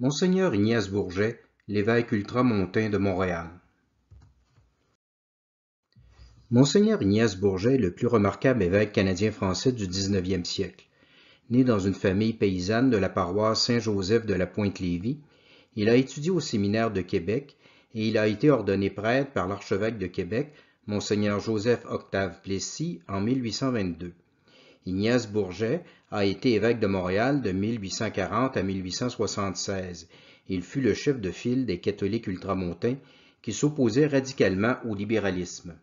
Monseigneur Ignace Bourget, l'évêque ultramontain de Montréal. Monseigneur Ignace Bourget est le plus remarquable évêque canadien-français du 19e siècle. Né dans une famille paysanne de la paroisse Saint-Joseph de la Pointe-Lévis, il a étudié au séminaire de Québec et il a été ordonné prêtre par l'archevêque de Québec, Monseigneur Joseph Octave Plessis, en 1822. Ignace Bourget a été évêque de Montréal de 1840 à 1876. Il fut le chef de file des catholiques ultramontains qui s'opposaient radicalement au libéralisme.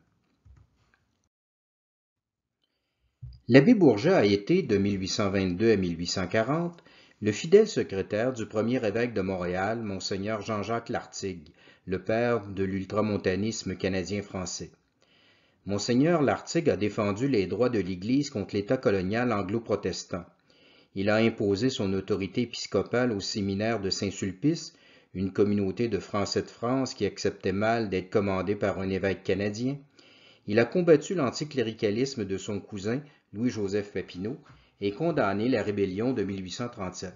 L'abbé Bourget a été, de 1822 à 1840, le fidèle secrétaire du premier évêque de Montréal, monseigneur Jean-Jacques Lartigue, le père de l'ultramontanisme canadien-français. Monseigneur Lartigue a défendu les droits de l'Église contre l'État colonial anglo-protestant. Il a imposé son autorité épiscopale au séminaire de Saint-Sulpice, une communauté de Français de France qui acceptait mal d'être commandée par un évêque canadien. Il a combattu l'anticléricalisme de son cousin, Louis-Joseph Papineau, et condamné la rébellion de 1837.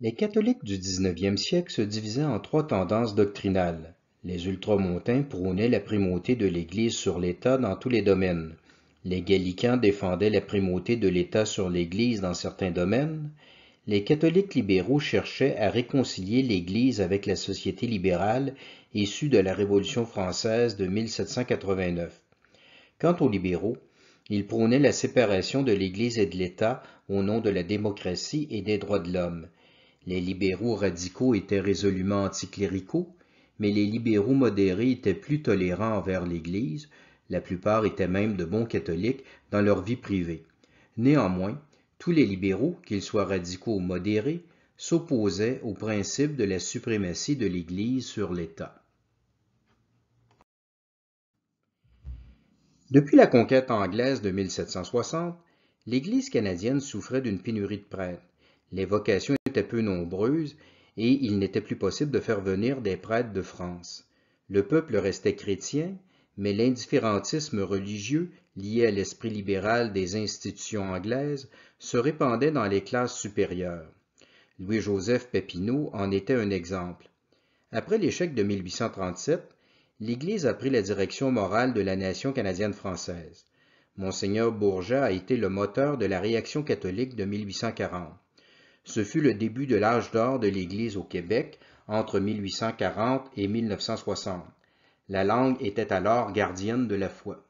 Les catholiques du XIXe siècle se divisaient en trois tendances doctrinales. Les ultramontains prônaient la primauté de l'Église sur l'État dans tous les domaines. Les gallicans défendaient la primauté de l'État sur l'Église dans certains domaines. Les catholiques libéraux cherchaient à réconcilier l'Église avec la société libérale issue de la Révolution française de 1789. Quant aux libéraux, ils prônaient la séparation de l'Église et de l'État au nom de la démocratie et des droits de l'homme. Les libéraux radicaux étaient résolument anticléricaux, mais les libéraux modérés étaient plus tolérants envers l'Église, la plupart étaient même de bons catholiques dans leur vie privée. Néanmoins, tous les libéraux, qu'ils soient radicaux ou modérés, s'opposaient au principe de la suprématie de l'Église sur l'État. Depuis la conquête anglaise de 1760, l'Église canadienne souffrait d'une pénurie de prêtres. Les vocations étaient peu nombreuses et il n'était plus possible de faire venir des prêtres de France. Le peuple restait chrétien, mais l'indifférentisme religieux lié à l'esprit libéral des institutions anglaises se répandait dans les classes supérieures. Louis-Joseph Papineau en était un exemple. Après l'échec de 1837, l'Église a pris la direction morale de la nation canadienne française. Monseigneur Bourget a été le moteur de la réaction catholique de 1840. Ce fut le début de l'âge d'or de l'Église au Québec entre 1840 et 1960. La langue était alors gardienne de la foi.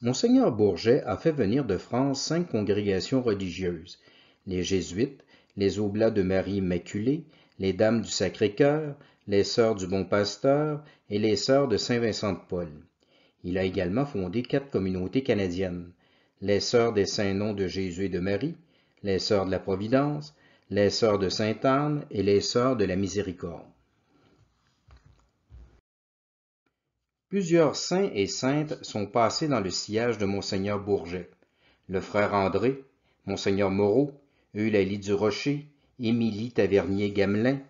Monseigneur Bourget a fait venir de France cinq congrégations religieuses, les Jésuites, les Oblats de Marie Immaculée, les Dames du Sacré-Cœur, les Sœurs du Bon Pasteur et les Sœurs de Saint-Vincent-de-Paul. Il a également fondé quatre communautés canadiennes, les sœurs des saints noms de Jésus et de Marie, les sœurs de la Providence, les sœurs de Sainte Anne et les sœurs de la Miséricorde. Plusieurs saints et saintes sont passés dans le sillage de monseigneur Bourget. Le frère André, monseigneur Moreau, Eulalie du Rocher, Émilie Tavernier-Gamelin,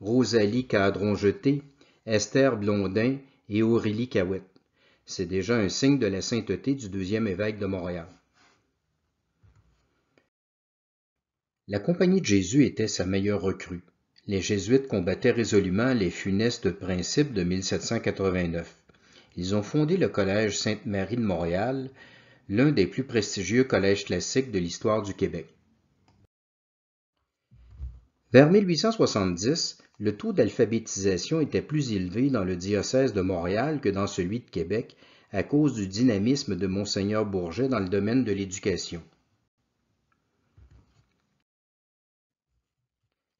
Rosalie Cadron-Jeté, Esther Blondin et Aurélie Cahouette. C'est déjà un signe de la sainteté du deuxième évêque de Montréal. La Compagnie de Jésus était sa meilleure recrue. Les Jésuites combattaient résolument les funestes principes de 1789. Ils ont fondé le Collège Sainte-Marie de Montréal, l'un des plus prestigieux collèges classiques de l'histoire du Québec. Vers 1870, le taux d'alphabétisation était plus élevé dans le diocèse de Montréal que dans celui de Québec à cause du dynamisme de Monseigneur Bourget dans le domaine de l'éducation.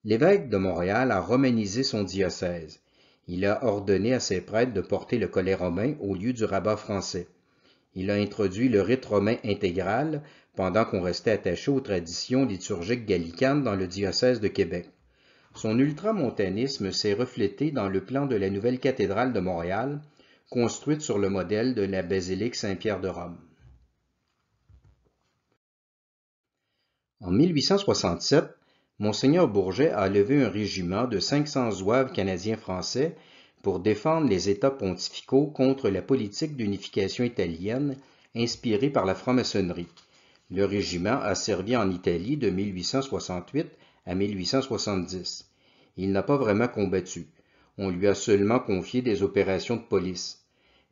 L'évêque de Montréal a romanisé son diocèse. Il a ordonné à ses prêtres de porter le collet romain au lieu du rabat français. Il a introduit le rite romain intégral pendant qu'on restait attaché aux traditions liturgiques gallicanes dans le diocèse de Québec. Son ultramontanisme s'est reflété dans le plan de la nouvelle cathédrale de Montréal, construite sur le modèle de la basilique Saint-Pierre de Rome. En 1867, monseigneur Bourget a levé un régiment de 500 zouaves canadiens-français pour défendre les États pontificaux contre la politique d'unification italienne inspirée par la franc-maçonnerie. Le régiment a servi en Italie de 1868 à 1870. Il n'a pas vraiment combattu. On lui a seulement confié des opérations de police.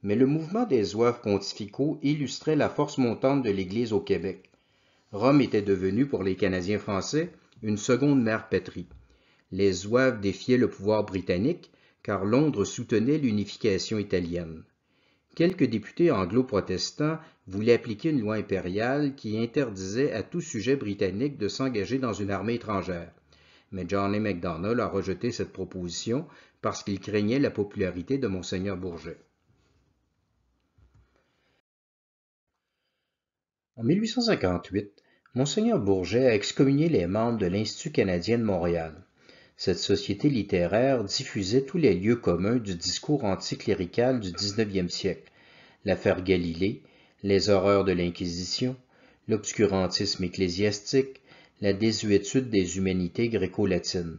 Mais le mouvement des zouaves pontificaux illustrait la force montante de l'Église au Québec. Rome était devenue pour les Canadiens français une seconde mère patrie. Les Zouaves défiaient le pouvoir britannique, car Londres soutenait l'unification italienne. Quelques députés anglo-protestants voulaient appliquer une loi impériale qui interdisait à tout sujet britannique de s'engager dans une armée étrangère. Mais John MacDonald a rejeté cette proposition parce qu'il craignait la popularité de Monseigneur Bourget. En 1858, Monseigneur Bourget a excommunié les membres de l'Institut canadien de Montréal. Cette société littéraire diffusait tous les lieux communs du discours anticlérical du 19e siècle, l'affaire Galilée, les horreurs de l'Inquisition, l'obscurantisme ecclésiastique, la désuétude des humanités gréco-latines.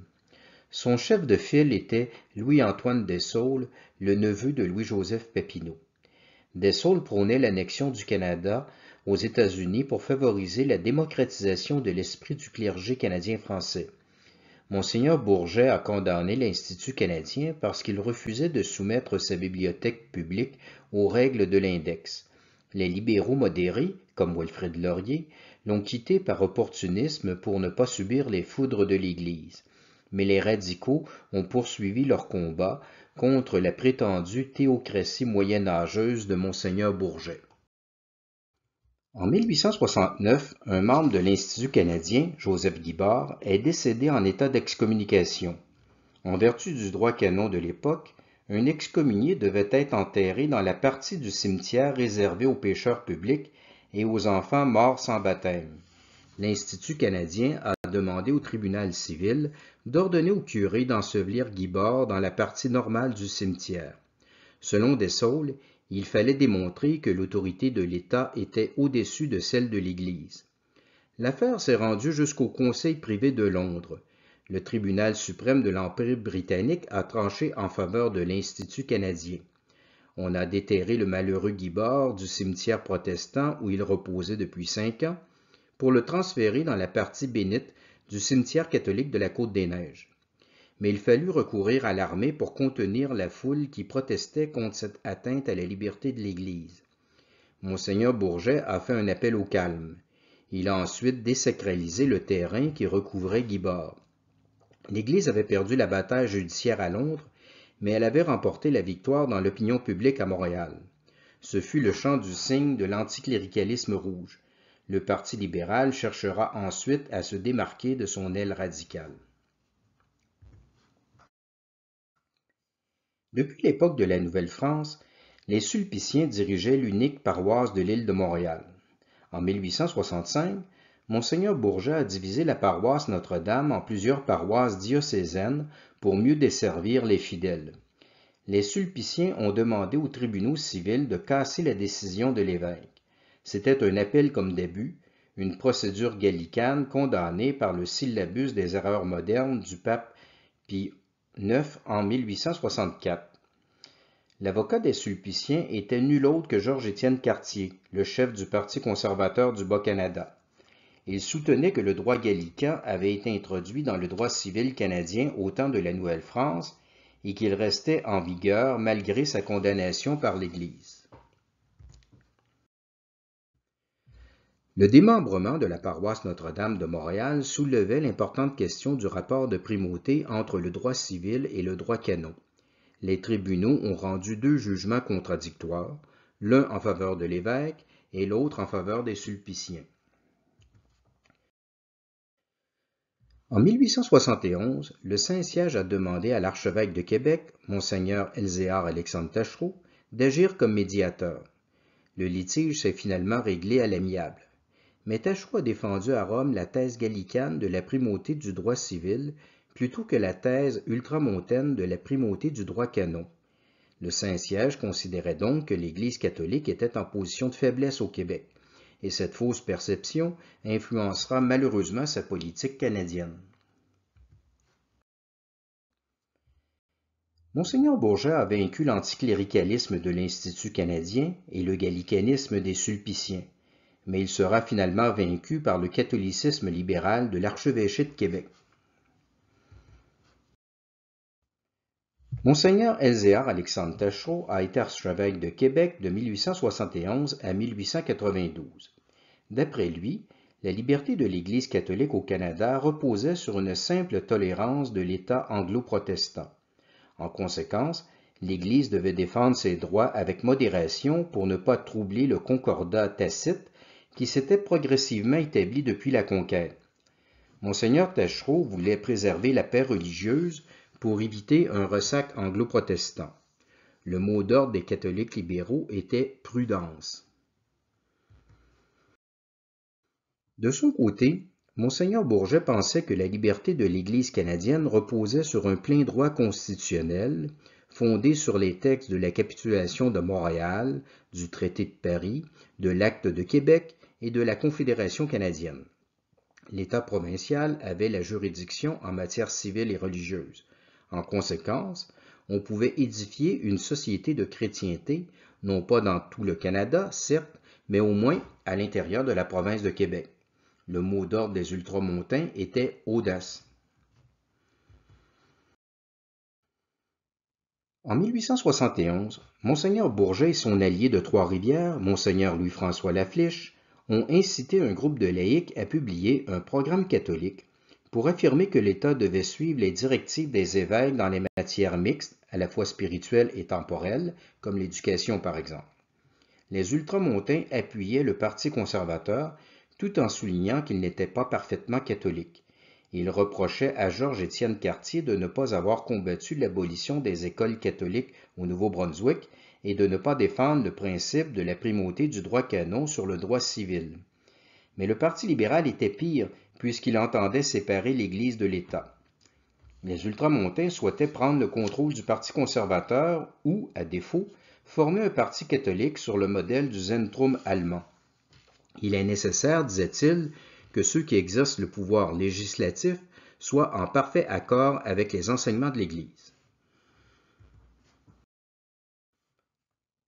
Son chef de file était Louis-Antoine Dessaules, le neveu de Louis-Joseph Papineau. Dessaules prônait l'annexion du Canada aux États-Unis pour favoriser la démocratisation de l'esprit du clergé canadien-français. Monseigneur Bourget a condamné l'Institut canadien parce qu'il refusait de soumettre sa bibliothèque publique aux règles de l'index. Les libéraux modérés, comme Wilfrid Laurier, l'ont quitté par opportunisme pour ne pas subir les foudres de l'Église. Mais les radicaux ont poursuivi leur combat contre la prétendue théocratie moyenâgeuse de Monseigneur Bourget. En 1869, un membre de l'Institut canadien, Joseph Guibard, est décédé en état d'excommunication. En vertu du droit canon de l'époque, un excommunié devait être enterré dans la partie du cimetière réservée aux pêcheurs publics et aux enfants morts sans baptême. L'Institut canadien a demandé au tribunal civil d'ordonner au curé d'ensevelir Guibord dans la partie normale du cimetière. Selon Dessaules, il fallait démontrer que l'autorité de l'État était au-dessus de celle de l'Église. L'affaire s'est rendue jusqu'au Conseil privé de Londres. Le tribunal suprême de l'Empire britannique a tranché en faveur de l'Institut canadien. On a déterré le malheureux Guibord du cimetière protestant où il reposait depuis cinq ans pour le transférer dans la partie bénite du cimetière catholique de la Côte-des-Neiges mais il fallut recourir à l'armée pour contenir la foule qui protestait contre cette atteinte à la liberté de l'Église. Monseigneur Bourget a fait un appel au calme. Il a ensuite désacralisé le terrain qui recouvrait Guibord. L'Église avait perdu la bataille judiciaire à Londres, mais elle avait remporté la victoire dans l'opinion publique à Montréal. Ce fut le champ du signe de l'anticléricalisme rouge. Le Parti libéral cherchera ensuite à se démarquer de son aile radicale. Depuis l'époque de la Nouvelle-France, les Sulpiciens dirigeaient l'unique paroisse de l'île de Montréal. En 1865, Monseigneur Bourget a divisé la paroisse Notre-Dame en plusieurs paroisses diocésaines pour mieux desservir les fidèles. Les Sulpiciens ont demandé aux tribunaux civils de casser la décision de l'évêque. C'était un appel comme début, une procédure gallicane condamnée par le syllabus des erreurs modernes du pape Pie 9 en 1864. L'avocat des Sulpiciens était nul autre que Georges-Étienne Cartier, le chef du Parti conservateur du Bas-Canada. Il soutenait que le droit gallican avait été introduit dans le droit civil canadien au temps de la Nouvelle-France et qu'il restait en vigueur malgré sa condamnation par l'Église. Le démembrement de la paroisse Notre-Dame de Montréal soulevait l'importante question du rapport de primauté entre le droit civil et le droit canon. Les tribunaux ont rendu deux jugements contradictoires, l'un en faveur de l'évêque et l'autre en faveur des sulpiciens. En 1871, le Saint-Siège a demandé à l'archevêque de Québec, monseigneur Elzéar Alexandre Tachereau, d'agir comme médiateur. Le litige s'est finalement réglé à l'amiable mais a défendu à Rome la thèse gallicane de la primauté du droit civil plutôt que la thèse ultramontaine de la primauté du droit canon. Le Saint-Siège considérait donc que l'Église catholique était en position de faiblesse au Québec, et cette fausse perception influencera malheureusement sa politique canadienne. Monseigneur Bourget a vaincu l'anticléricalisme de l'Institut canadien et le gallicanisme des Sulpiciens, mais il sera finalement vaincu par le catholicisme libéral de l'archevêché de Québec. Monseigneur Elzéar Alexandre Tachereau a été archevêque de Québec de 1871 à 1892. D'après lui, la liberté de l'Église catholique au Canada reposait sur une simple tolérance de l'État anglo-protestant. En conséquence, l'Église devait défendre ses droits avec modération pour ne pas troubler le concordat tacite qui s'était progressivement établi depuis la conquête. Monseigneur Tachereau voulait préserver la paix religieuse pour éviter un ressac anglo-protestant. Le mot d'ordre des catholiques libéraux était prudence. De son côté, Monseigneur Bourget pensait que la liberté de l'Église canadienne reposait sur un plein droit constitutionnel fondé sur les textes de la capitulation de Montréal, du traité de Paris, de l'acte de Québec et de la Confédération canadienne. L'État provincial avait la juridiction en matière civile et religieuse. En conséquence, on pouvait édifier une société de chrétienté, non pas dans tout le Canada, certes, mais au moins à l'intérieur de la province de Québec. Le mot d'ordre des ultramontains était audace. En 1871, Monseigneur Bourget et son allié de Trois-Rivières, Monseigneur Louis-François Lafliche, ont incité un groupe de laïcs à publier un programme catholique pour affirmer que l'État devait suivre les directives des évêques dans les matières mixtes, à la fois spirituelles et temporelles, comme l'éducation par exemple. Les ultramontains appuyaient le Parti conservateur tout en soulignant qu'il n'était pas parfaitement catholique. Ils reprochaient à Georges-Étienne Cartier de ne pas avoir combattu l'abolition des écoles catholiques au Nouveau-Brunswick et de ne pas défendre le principe de la primauté du droit canon sur le droit civil. Mais le Parti libéral était pire, puisqu'il entendait séparer l'Église de l'État. Les ultramontains souhaitaient prendre le contrôle du Parti conservateur ou, à défaut, former un parti catholique sur le modèle du Zentrum allemand. Il est nécessaire, disait-il, que ceux qui exercent le pouvoir législatif soient en parfait accord avec les enseignements de l'Église.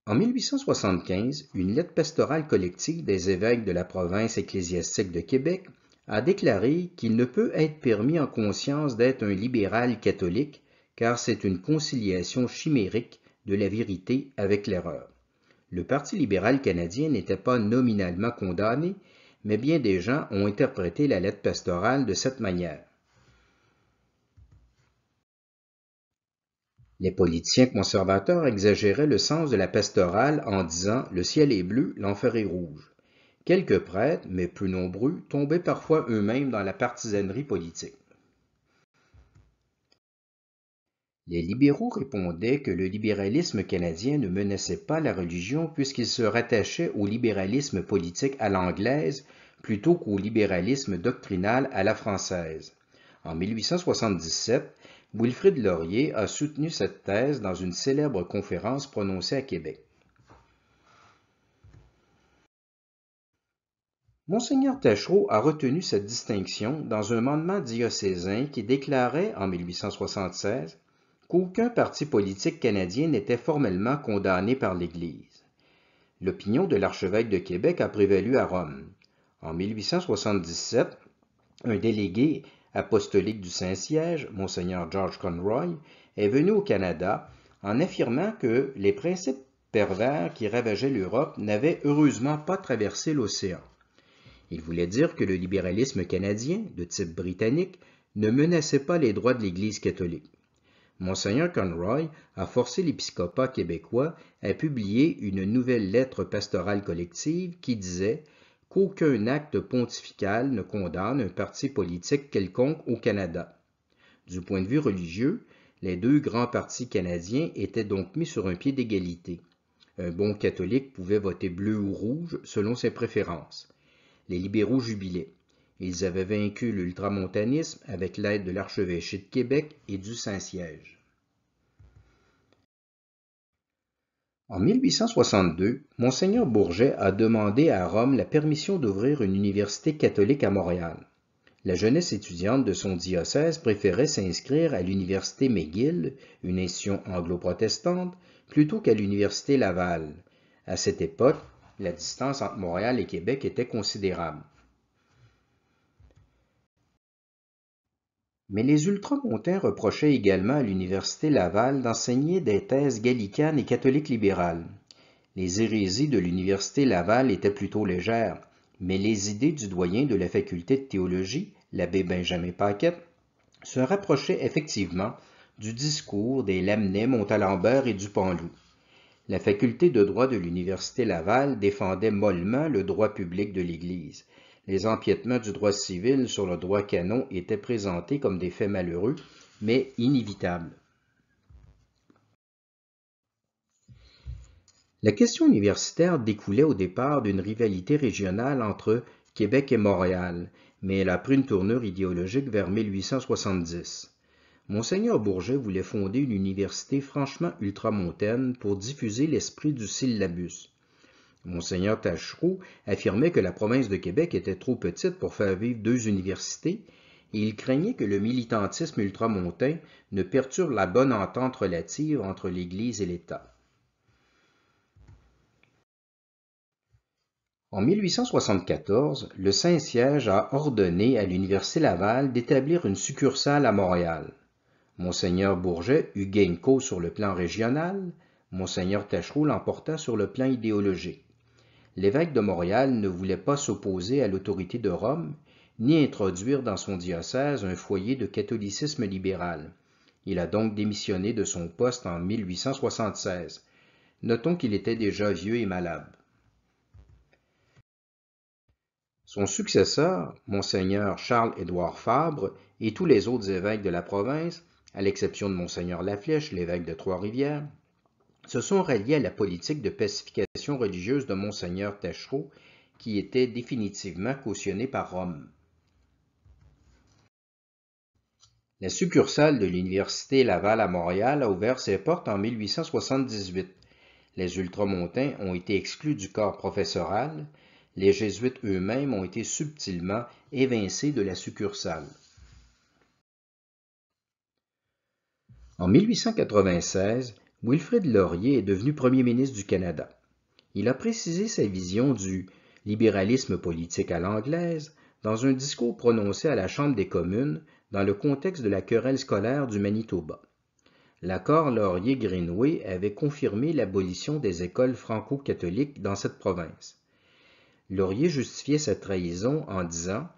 En 1875, une lettre pastorale collective des évêques de la province ecclésiastique de Québec a déclaré qu'il ne peut être permis en conscience d'être un libéral catholique, car c'est une conciliation chimérique de la vérité avec l'erreur. Le Parti libéral canadien n'était pas nominalement condamné, mais bien des gens ont interprété la lettre pastorale de cette manière. Les politiciens conservateurs exagéraient le sens de la pastorale en disant Le ciel est bleu, l'enfer est rouge. Quelques prêtres, mais plus nombreux, tombaient parfois eux-mêmes dans la partisanerie politique. Les libéraux répondaient que le libéralisme canadien ne menaçait pas la religion puisqu'il se rattachait au libéralisme politique à l'anglaise plutôt qu'au libéralisme doctrinal à la française. En 1877, Wilfrid Laurier a soutenu cette thèse dans une célèbre conférence prononcée à Québec. Monseigneur Tachereau a retenu cette distinction dans un mandement diocésain qui déclarait en 1876 qu'aucun parti politique canadien n'était formellement condamné par l'Église. L'opinion de l'archevêque de Québec a prévalu à Rome. En 1877, un délégué apostolique du Saint-Siège, Mgr George Conroy, est venu au Canada en affirmant que les principes pervers qui ravageaient l'Europe n'avaient heureusement pas traversé l'océan. Il voulait dire que le libéralisme canadien, de type britannique, ne menaçait pas les droits de l'Église catholique. Monseigneur Conroy a forcé l'épiscopat québécois à publier une nouvelle lettre pastorale collective qui disait aucun acte pontifical ne condamne un parti politique quelconque au Canada. Du point de vue religieux, les deux grands partis canadiens étaient donc mis sur un pied d'égalité. Un bon catholique pouvait voter bleu ou rouge selon ses préférences. Les libéraux jubilaient. Ils avaient vaincu l'ultramontanisme avec l'aide de l'archevêché de Québec et du Saint-Siège. En 1862, monseigneur Bourget a demandé à Rome la permission d'ouvrir une université catholique à Montréal. La jeunesse étudiante de son diocèse préférait s'inscrire à l'université McGill, une institution anglo-protestante, plutôt qu'à l'université Laval. À cette époque, la distance entre Montréal et Québec était considérable. Mais les ultramontains reprochaient également à l'université Laval d'enseigner des thèses gallicanes et catholiques libérales. Les hérésies de l'université Laval étaient plutôt légères, mais les idées du doyen de la faculté de théologie, l'abbé Benjamin Paquette, se rapprochaient effectivement du discours des Lamennais, Montalembert et Panloup. La faculté de droit de l'université Laval défendait mollement le droit public de l'Église les empiétements du droit civil sur le droit canon étaient présentés comme des faits malheureux, mais inévitables. La question universitaire découlait au départ d'une rivalité régionale entre Québec et Montréal, mais elle a pris une tournure idéologique vers 1870. Monseigneur Bourget voulait fonder une université franchement ultramontaine pour diffuser l'esprit du syllabus. Monseigneur Tachereau affirmait que la province de Québec était trop petite pour faire vivre deux universités et il craignait que le militantisme ultramontain ne perturbe la bonne entente relative entre l'Église et l'État. En 1874, le Saint-Siège a ordonné à l'Université Laval d'établir une succursale à Montréal. Monseigneur Bourget eut gain de cause sur le plan régional, Monseigneur Tachereau l'emporta sur le plan idéologique l'évêque de Montréal ne voulait pas s'opposer à l'autorité de Rome, ni introduire dans son diocèse un foyer de catholicisme libéral. Il a donc démissionné de son poste en 1876. Notons qu'il était déjà vieux et malade. Son successeur, Monseigneur Charles-Édouard Fabre, et tous les autres évêques de la province, à l'exception de Monseigneur Laflèche, l'évêque de Trois-Rivières, se sont ralliés à la politique de pacification religieuse de monseigneur Tachereau, qui était définitivement cautionnée par Rome. La succursale de l'Université Laval à Montréal a ouvert ses portes en 1878. Les ultramontains ont été exclus du corps professoral. Les jésuites eux-mêmes ont été subtilement évincés de la succursale. En 1896, Wilfrid Laurier est devenu premier ministre du Canada. Il a précisé sa vision du libéralisme politique à l'anglaise dans un discours prononcé à la Chambre des communes dans le contexte de la querelle scolaire du Manitoba. L'accord Laurier-Greenway avait confirmé l'abolition des écoles franco-catholiques dans cette province. Laurier justifiait cette trahison en disant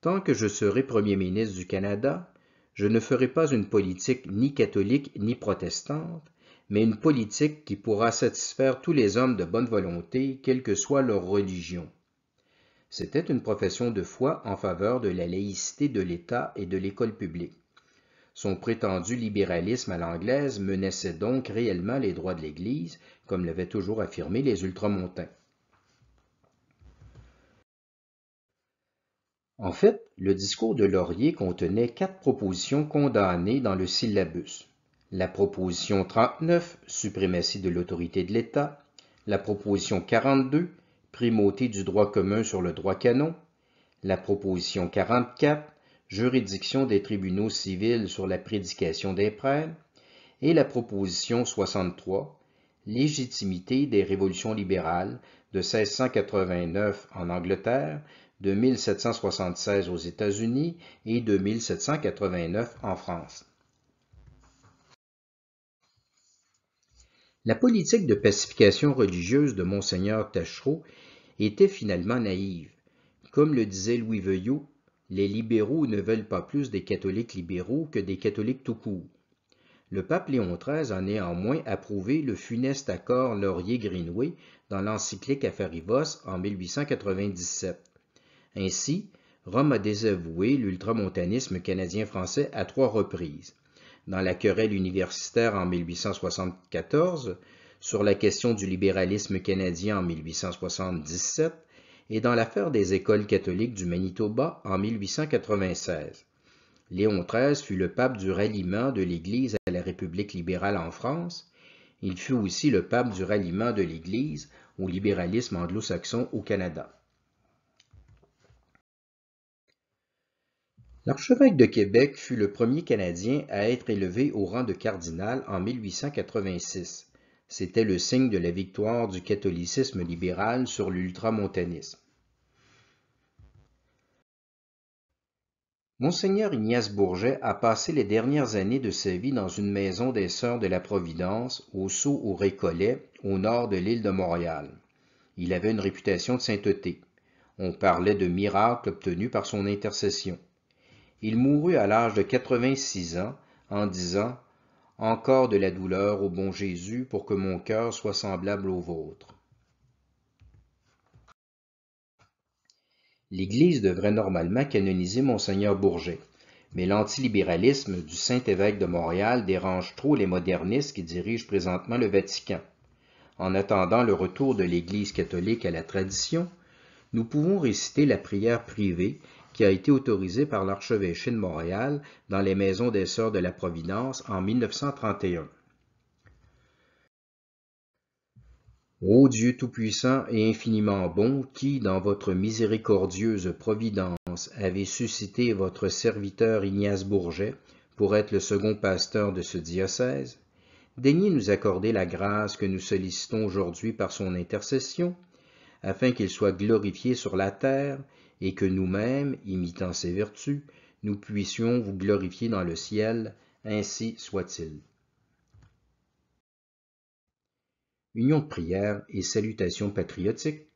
Tant que je serai premier ministre du Canada, je ne ferai pas une politique ni catholique ni protestante, mais une politique qui pourra satisfaire tous les hommes de bonne volonté, quelle que soit leur religion. C'était une profession de foi en faveur de la laïcité de l'État et de l'école publique. Son prétendu libéralisme à l'anglaise menaçait donc réellement les droits de l'Église, comme l'avaient toujours affirmé les ultramontains. En fait, le discours de Laurier contenait quatre propositions condamnées dans le syllabus la proposition 39, suprématie de l'autorité de l'État, la proposition 42, primauté du droit commun sur le droit canon, la proposition 44, juridiction des tribunaux civils sur la prédication des prêtres, et la proposition 63, légitimité des révolutions libérales de 1689 en Angleterre, de 1776 aux États-Unis et de 1789 en France. La politique de pacification religieuse de monseigneur Tachereau était finalement naïve. Comme le disait Louis Veuillot, les libéraux ne veulent pas plus des catholiques libéraux que des catholiques tout court. Le pape Léon XIII a néanmoins approuvé le funeste accord Laurier-Greenway dans l'encyclique à Farivos en 1897. Ainsi, Rome a désavoué l'ultramontanisme canadien-français à trois reprises dans la querelle universitaire en 1874, sur la question du libéralisme canadien en 1877 et dans l'affaire des écoles catholiques du Manitoba en 1896. Léon XIII fut le pape du ralliement de l'Église à la République libérale en France. Il fut aussi le pape du ralliement de l'Église au libéralisme anglo-saxon au Canada. L'archevêque de Québec fut le premier Canadien à être élevé au rang de cardinal en 1886. C'était le signe de la victoire du catholicisme libéral sur l'ultramontanisme. Monseigneur Ignace Bourget a passé les dernières années de sa vie dans une maison des Sœurs de la Providence, au Sceau au Récollet, au nord de l'île de Montréal. Il avait une réputation de sainteté. On parlait de miracles obtenus par son intercession. Il mourut à l'âge de 86 ans en disant Encore de la douleur au bon Jésus pour que mon cœur soit semblable au vôtre. L'Église devrait normalement canoniser Monseigneur Bourget, mais l'antilibéralisme du Saint-Évêque de Montréal dérange trop les modernistes qui dirigent présentement le Vatican. En attendant le retour de l'Église catholique à la tradition, nous pouvons réciter la prière privée qui a été autorisé par l'archevêché de Montréal dans les maisons des Sœurs de la Providence en 1931. Ô Dieu Tout-Puissant et infiniment bon, qui, dans votre miséricordieuse providence, avez suscité votre serviteur Ignace Bourget pour être le second pasteur de ce diocèse, daignez nous accorder la grâce que nous sollicitons aujourd'hui par son intercession, afin qu'il soit glorifié sur la terre et que nous-mêmes, imitant ses vertus, nous puissions vous glorifier dans le ciel, ainsi soit-il. Union de prière et salutations patriotiques